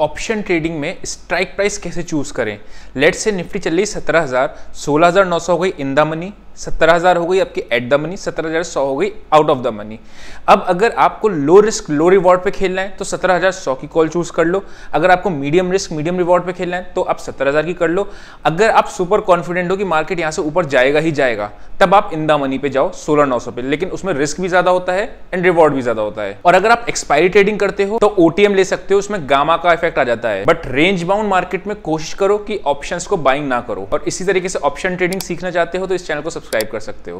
option trading में strike price कैसे choose करें लेट से निफ्टी चल रही सत्रह हज़ार सोलह हज़ार नौ सौ हो गई इंदा मनी सत्रह हज़ार हो गई आपकी एट द मनी सत्रह हज़ार सौ हो गई आउट ऑफ द मनी अब अगर आपको लो रिस्क लो रिवॉर्ड पे खेलना है तो सत्रह हज़ार सौ की कॉल चूज कर लो अगर आपको मीडियम रिस्क मीडियम रिवॉर्ड पे खेलना है तो आप सत्रह हज़ार की कर लो अगर आप सुपर कॉन्फिडेंट हो कि मार्केट यहां से ऊपर जाएगा ही जाएगा तब आप इन द मनी पे जाओ सोलह नौ सौ पे लेकिन उसमें रिस्क भी ज़्यादा होता है एंड रिवॉर्ड भी ज़्यादा होता है और अगर आप एक्सपायरी ट्रेडिंग करते हो तो ओटीएम ले सकते हो उसमें गामा का इफेक्ट आ जाता है बट रेंज बाउंड मार्केट में कोशिश करो कि ऑप्शन को बाइंग ना करो और इसी तरीके से ऑप्शन ट्रेडिंग सीखना चाहते हो तो इस चैनल को सब्सक्राइब सब्सक्राइब कर सकते हो